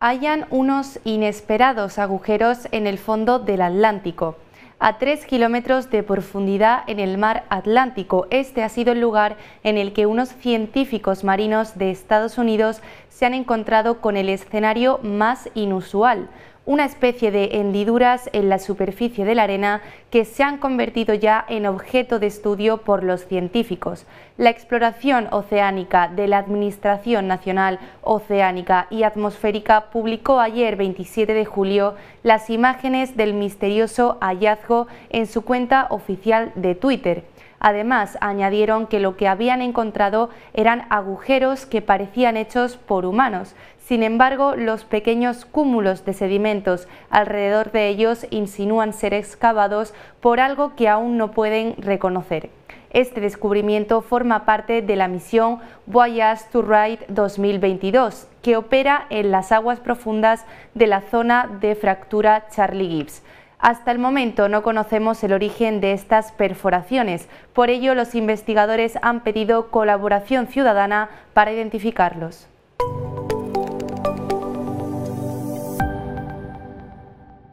Hayan unos inesperados agujeros en el fondo del Atlántico. A 3 kilómetros de profundidad en el mar Atlántico, este ha sido el lugar en el que unos científicos marinos de Estados Unidos se han encontrado con el escenario más inusual, una especie de hendiduras en la superficie de la arena que se han convertido ya en objeto de estudio por los científicos. La exploración oceánica de la Administración Nacional Oceánica y Atmosférica publicó ayer 27 de julio las imágenes del misterioso hallazgo en su cuenta oficial de Twitter. Además, añadieron que lo que habían encontrado eran agujeros que parecían hechos por humanos. Sin embargo, los pequeños cúmulos de sedimentos alrededor de ellos insinúan ser excavados por algo que aún no pueden reconocer. Este descubrimiento forma parte de la misión Voyage to Ride 2022, que opera en las aguas profundas de la zona de fractura Charlie Gibbs. Hasta el momento no conocemos el origen de estas perforaciones, por ello los investigadores han pedido colaboración ciudadana para identificarlos.